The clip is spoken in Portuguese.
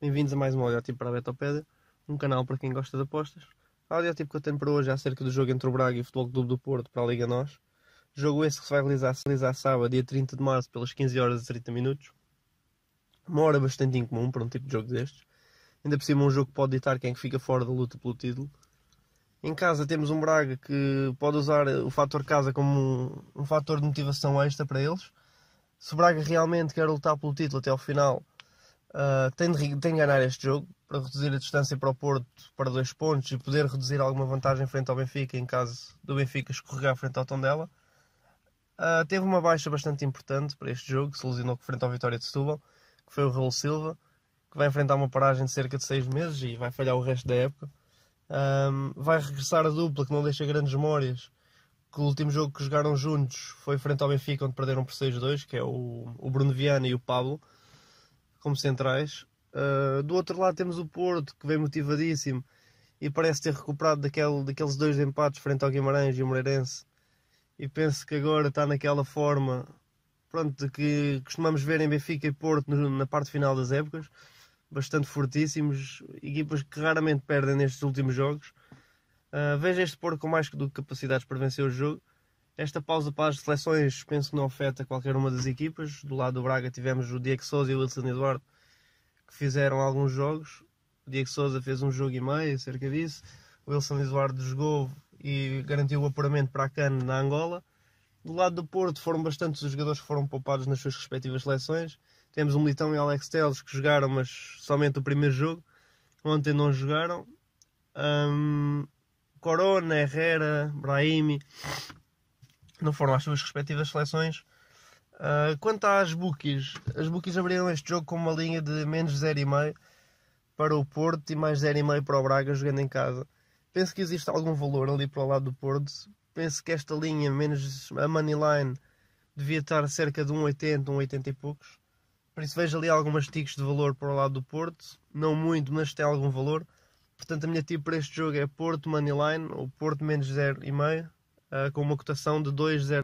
Bem-vindos a mais um audiotipo para a Betopédia, um canal para quem gosta de apostas. O audiotipo que eu tenho para hoje é acerca do jogo entre o Braga e o Futebol Clube do Porto para a Liga Nós. Jogo esse que se vai realizar, se realizar sábado, dia 30 de março, pelas 15 horas e 30 minutos. Uma hora bastante incomum para um tipo de jogo destes. Ainda por cima, um jogo que pode ditar quem é fica fora da luta pelo título. Em casa temos um Braga que pode usar o fator casa como um, um fator de motivação extra para eles. Se o Braga realmente quer lutar pelo título até ao final, ah, tem, de, tem de ganhar este jogo para reduzir a distância para o Porto para dois pontos e poder reduzir alguma vantagem frente ao Benfica em caso do Benfica escorregar frente ao Tondela. Uh, teve uma baixa bastante importante para este jogo, se lesionou frente ao Vitória de Setúbal, que foi o Raul Silva, que vai enfrentar uma paragem de cerca de seis meses e vai falhar o resto da época. Um, ah, vai regressar a dupla, que não deixa grandes memórias, que o último jogo que jogaram juntos foi frente ao Benfica, onde perderam por 6-2, que é o, o Bruno Viana e o Pablo como centrais. Uh, do outro lado temos o Porto, que vem motivadíssimo e parece ter recuperado daquele, daqueles dois empates frente ao Guimarães e o Moreirense. E penso que agora está naquela forma pronto, que costumamos ver em Benfica e Porto na parte final das épocas. Bastante fortíssimos, equipas que raramente perdem nestes últimos jogos. Uh, vejo este Porto com mais do que capacidades para vencer o jogo esta pausa para as seleções penso que não afeta qualquer uma das equipas. Do lado do Braga tivemos o Diego Souza e o Wilson Eduardo que fizeram alguns jogos. O Diego Souza fez um jogo e meio, cerca disso. O Wilson Eduardo jogou e garantiu o apuramento para a CAN na Angola. Do lado do Porto foram bastantes os jogadores que foram poupados nas suas respectivas seleções. Temos o Militão e o Alex Teles que jogaram, mas somente o primeiro jogo. Ontem não jogaram. Um, Corona, Herrera, Brahimi, não foram das suas respectivas seleções. Uh, quanto às bookies, as bookies abriram este jogo com uma linha de menos 0,5 para o Porto e mais 0,5 para o Braga jogando em casa. Penso que existe algum valor ali para o lado do Porto. Penso que esta linha, menos a moneyline, devia estar cerca de 1,80, 1,80 e poucos. Por isso vejo ali algumas ticks de valor para o lado do Porto. Não muito, mas tem algum valor. Portanto, a minha tip para este jogo é Porto Moneyline, ou Porto menos 0,5 ah, com uma cotação de 2,03